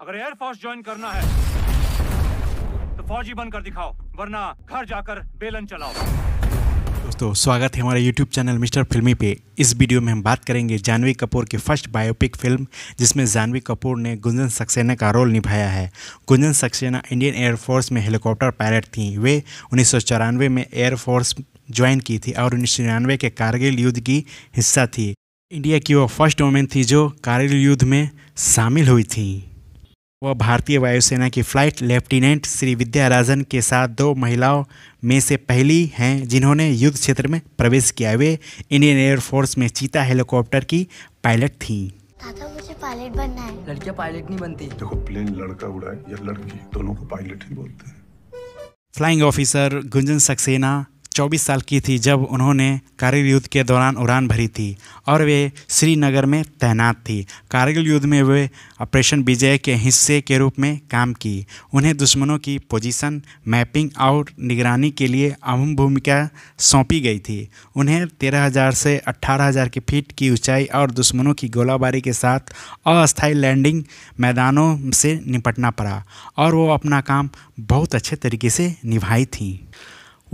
अगर air force join करना है तो फौजी बनकर दिखाओ वरना घर जाकर बेलन चलाओ दोस्तों स्वागत है हमारे YouTube चैनल मिस्टर फिल्मी पे इस वीडियो में हम बात करेंगे जानवी कपूर की फर्स्ट बायोपिक फिल्म जिसमें जानवी कपूर ने गुंजन सक्सेना का रोल निभाया है गुंजन सक्सेना इंडियन एयरफोर्स में हेलीकॉप्टर पायलट थीं वे उन्नीस में एयरफोर्स ज्वाइन की थी और उन्नीस के कारगिल युद्ध की हिस्सा थी इंडिया की वो फर्स्ट वोमेन थी जो कारगिल युद्ध में शामिल हुई थी वह भारतीय वायुसेना की फ्लाइट लेफ्टिनेंट श्री विद्याराजन के साथ दो महिलाओं में से पहली हैं जिन्होंने युद्ध क्षेत्र में प्रवेश किया वे इंडियन एयरफोर्स में चीता हेलीकॉप्टर की पायलट थी पायलट बनना है लड़कियां पायलट नहीं बनती देखो प्लेन लड़का उड़ाए या लड़की दोनों को पायलट ही बोलते हैं फ्लाइंग ऑफिसर गुंजन सक्सेना 24 साल की थी जब उन्होंने कारगिल युद्ध के दौरान उड़ान भरी थी और वे श्रीनगर में तैनात थी कारगिल युद्ध में वे ऑपरेशन विजय के हिस्से के रूप में काम की उन्हें दुश्मनों की पोजीशन मैपिंग और निगरानी के लिए अहम भूमिका सौंपी गई थी उन्हें 13,000 से 18,000 की फीट की ऊंचाई और दुश्मनों की गोलाबारी के साथ अस्थायी लैंडिंग मैदानों से निपटना पड़ा और वो अपना काम बहुत अच्छे तरीके से निभाई थी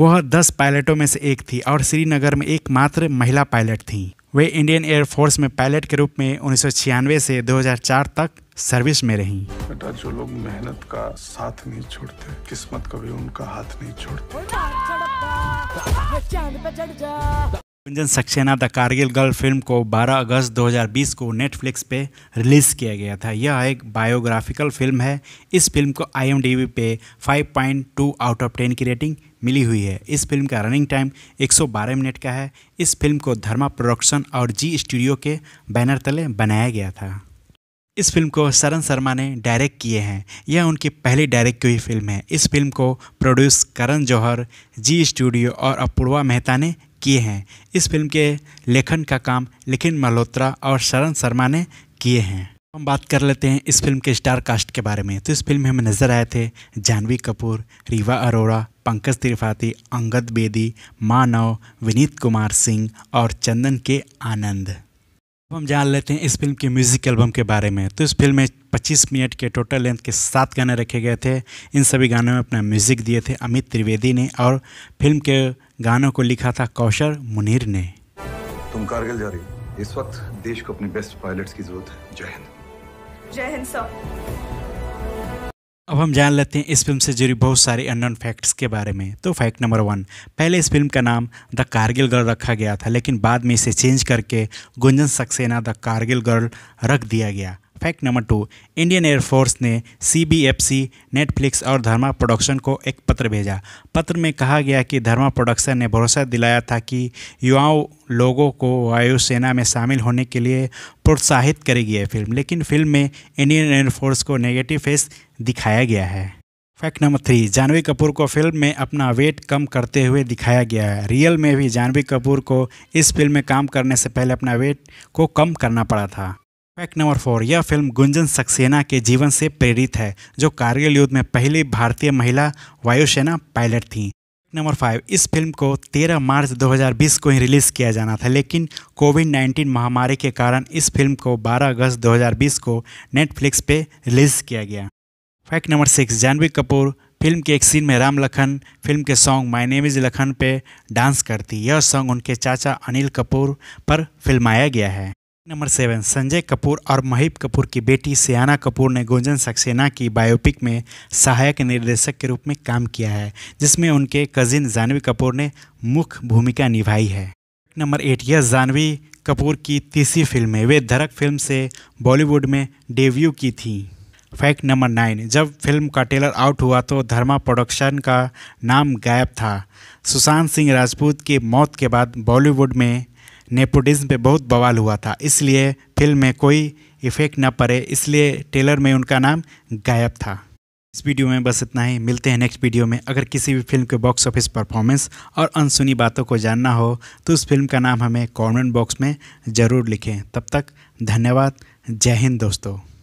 वह दस पायलटों में से एक थी और श्रीनगर में एकमात्र महिला पायलट थी वे इंडियन एयरफोर्स में पायलट के रूप में उन्नीस से 2004 तक सर्विस में रही बेटा जो लोग मेहनत का साथ नहीं छोड़ते किस्मत कभी उनका हाथ नहीं छोड़ते Gunjan Saxena the Kargil girl film को 12 अगस्त 2020 को नेटफ्लिक्स पे रिलीज़ किया गया था यह एक बायोग्राफिकल फिल्म है इस फिल्म को आई पे 5.2 आउट ऑफ 10 की रेटिंग मिली हुई है इस फिल्म का रनिंग टाइम 112 मिनट का है इस फिल्म को धर्मा प्रोडक्शन और जी स्टूडियो के बैनर तले बनाया गया था इस फिल्म को शरण शर्मा ने डायरेक्ट किए हैं यह उनकी पहली डायरेक्ट की हुई फिल्म है इस फिल्म को प्रोड्यूस करण जौहर जी स्टूडियो और अपूर्वा मेहता ने किए हैं इस फिल्म के लेखन का काम निखिन मल्होत्रा और शरण शर्मा ने किए हैं हम बात कर लेते हैं इस फिल्म के स्टार कास्ट के बारे में तो इस फिल्म में हमें नज़र आए थे जानवी कपूर रीवा अरोड़ा पंकज त्रिपाठी अंगद बेदी मानव विनीत कुमार सिंह और चंदन के आनंद अब हम जान लेते हैं इस फिल्म के म्यूज़िक एल्बम के बारे में तो इस फिल्म में 25 मिनट के टोटल लेंथ के सात गाने रखे गए थे इन सभी गानों में अपना म्यूज़िक दिए थे अमित त्रिवेदी ने और फिल्म के गानों को लिखा था कौशल मुनीर ने तुम कारगिल जा रही हो इस वक्त देश को अपने बेस्ट पायलट्स की जरूरत है जय हिंद जय हिंद सर अब हम जान लेते हैं इस फिल्म से जुड़ी बहुत सारी अननोन फैक्ट्स के बारे में तो फैक्ट नंबर वन पहले इस फिल्म का नाम द कारगिल गर्ल रखा गया था लेकिन बाद में इसे चेंज करके गुंजन सक्सेना द कारगिल गर्ल रख दिया गया fact number two Indian Air Force ने सीबीएफसी, नेटफ्लिक्स और धर्मा प्रोडक्शन को एक पत्र भेजा पत्र में कहा गया कि धर्मा प्रोडक्शन ने भरोसा दिलाया था कि युवाओं लोगों को वायुसेना में शामिल होने के लिए प्रोत्साहित करेगी यह फिल्म लेकिन फिल्म में इंडियन एयरफोर्स को नेगेटिव फेस दिखाया गया है fact number three Janhvi Kapoor को फिल्म में अपना वेट कम करते हुए दिखाया गया है रियल में भी जानवी कपूर को इस फिल्म में काम करने से पहले अपना वेट को कम करना पड़ा था फैक्ट नंबर फोर यह फिल्म गुंजन सक्सेना के जीवन से प्रेरित है जो कारगिल युद्ध में पहली भारतीय महिला वायुसेना पायलट थी नंबर फाइव इस फिल्म को 13 मार्च 2020 को ही रिलीज़ किया जाना था लेकिन कोविड 19 महामारी के कारण इस फिल्म को 12 अगस्त 2020 को नेटफ्लिक्स पे रिलीज़ किया गया fact number six Janhvi Kapoor film के एक सीन में राम लखन फिल्म के song my name is Lakhan पे डांस करती यह सॉन्ग उनके चाचा अनिल कपूर पर फिल्माया गया है नंबर सेवन संजय कपूर और महिब कपूर की बेटी सियाना कपूर ने गुंजन सक्सेना की बायोपिक में सहायक निर्देशक के रूप में काम किया है जिसमें उनके कजिन जानवी कपूर ने मुख्य भूमिका निभाई है नंबर एट यह जानवी कपूर की तीसरी फिल्म है वे धड़क फिल्म से बॉलीवुड में डेब्यू की थी फैक्ट नंबर नाइन जब फिल्म का टेलर आउट हुआ तो धर्मा प्रोडक्शन का नाम गायब था सुशांत सिंह राजपूत की मौत के बाद बॉलीवुड में नेपोटिज्म पे बहुत बवाल हुआ था इसलिए फिल्म में कोई इफ़ेक्ट ना पड़े इसलिए टेलर में उनका नाम गायब था इस वीडियो में बस इतना ही मिलते हैं नेक्स्ट वीडियो में अगर किसी भी फिल्म के बॉक्स ऑफिस परफॉर्मेंस और अनसुनी बातों को जानना हो तो उस फिल्म का नाम हमें कमेंट बॉक्स में ज़रूर लिखें तब तक धन्यवाद जय हिंद दोस्तों